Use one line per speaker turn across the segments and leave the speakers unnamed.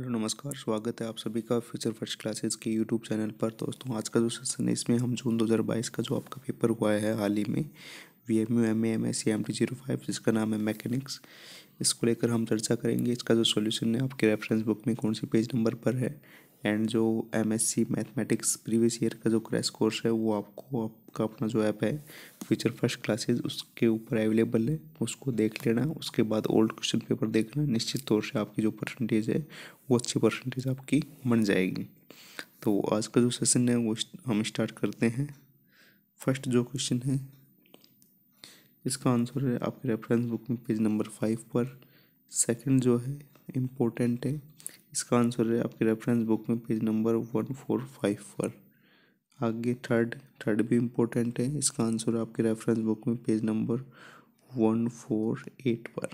hello नमस्कार स्वागत है आप सभी का फ्यूचर फर्स्ट क्लासेस के यूट्यूब चैनल पर दोस्तों आज का जो सेशन है इसमें हम जून 2022 का जो आपका पेपर हुआ है हाल ही में V M U M A M S C M T zero five जिसका नाम है मैकेनिक्स इसको लेकर हम चर्चा करेंगे इसका जो सॉल्यूशन है आपके रेफरेंस बुक में कौन सी पेज नंबर पर है एंड जो M S C mathematics previous year का जो क्रैश कोर्स है वो आपको आपका अपना जो ऐप है फ्यूचर फर्स्ट क्लासेज उसके ऊपर अवेलेबल है उसको देख लेना उसके बाद ओल्ड क्वेश्चन पेपर देखना निश्चित तौर से आपकी जो परसेंटेज है वो अच्छी परसेंटेज आपकी बन जाएगी तो आज का जो सेशन है वो हम स्टार्ट करते हैं फर्स्ट जो क्वेश्चन है इसका आंसर है आपके रेफरेंस बुक में पेज नंबर फाइव पर सेकंड जो है इम्पोर्टेंट है इसका आंसर है आपके रेफरेंस बुक में page number one four five पर आगे थर्ड थर्ड भी इम्पोर्टेंट है इसका आंसर आपके रेफरेंस बुक में page number one four eight पर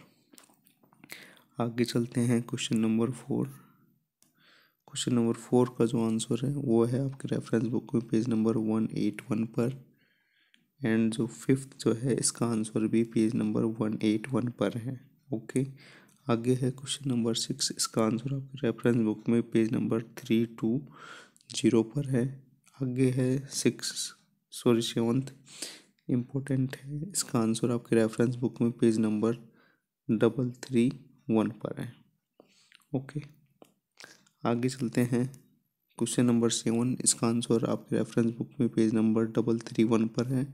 आगे चलते हैं question number four question number four का जो आंसर है वो है आपके रेफरेंस बुक में page number one eight one पर एंड जो फिफ्थ जो है इसका आंसर भी page number one eight one पर है ओके आगे है क्वेश्चन नंबर सिक्स इसका आंसर आपके रेफरेंस बुक में page number three two zero पर है आगे है सिक्स सॉरी सेवंथ इम्पोर्टेंट है इसका आंसर आपके रेफरेंस बुक में page number double three one पर है ओके आगे चलते हैं क्वेश्चन नंबर सेवन इसका आंसर आपके रेफरेंस बुक में page number double three one पर है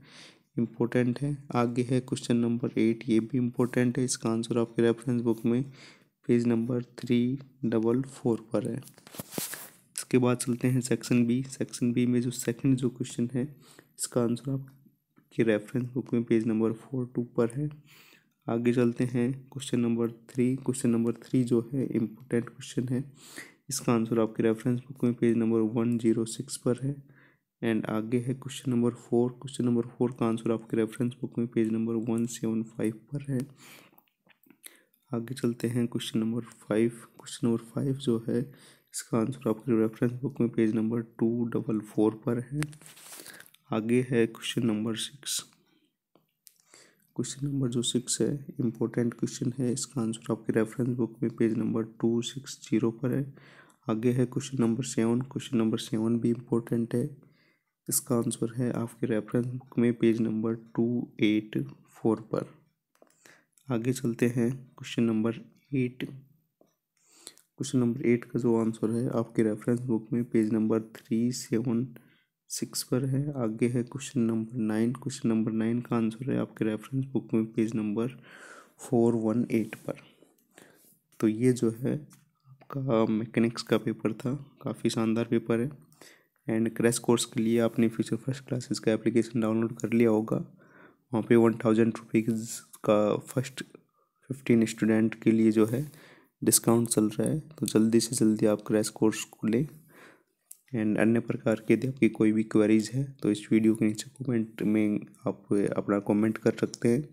इम्पोर्टेंट है आगे है क्वेश्चन नंबर एट ये भी इम्पोर्टेंट है इसका आंसर आपके रेफरेंस बुक में page number three double four पर है इसके बाद चलते हैं सेक्शन बी सेक्शन बी में जो सेकंड जो क्वेश्चन है इसका आंसर आपके रेफरेंस बुक में पेज नंबर फोर टू पर है आगे चलते हैं question number three question number three जो है इम्पोर्टेंट क्वेश्चन है इसका आंसर आपके रेफरेंस बुक में page number one zero six पर है एंड आगे है question number four question number four का आंसर आपके रेफरेंस बुक में page number one seven five पर है आगे चलते हैं question number five question number five जो है इसका आंसर आपके रेफरेंस बुक में page number two double four पर है आगे है question number six question number जो सिक्स है इम्पोर्टेंट क्वेश्चन है इसका आंसर आपके रेफरेंस बुक में page number two six zero पर है आगे है question number seven question number seven भी इम्पोर्टेंट है इसका आंसर है आपके रेफरेंस बुक में page number two eight four पर आगे चलते हैं question number eight question number eight का जो आंसर है आपके रेफरेंस बुक में page number three seven six पर है आगे है question number nine question number nine का आंसर है आपके रेफरेंस बुक में page number four one eight पर तो ये जो है आपका मैकेनिक्स का पेपर था काफ़ी शानदार पेपर है एंड क्रैश कोर्स के लिए आपने फ्यूचर फर्स्ट क्लासेस का एप्लीकेशन डाउनलोड कर लिया होगा वहाँ पे वन थाउजेंड रुपीज़ का फर्स्ट फिफ्टीन स्टूडेंट के लिए जो है डिस्काउंट चल रहा है तो जल्दी से जल्दी आप क्रैश कोर्स को लें एंड अन्य प्रकार के यदि आपकी कोई भी क्वेरीज है तो इस वीडियो के नीचे कमेंट में आप अपना कमेंट कर सकते हैं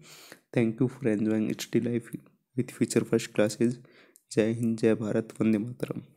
thank you for enjoying study life with future first classes जय हिंद जय भारत वंदे मातरम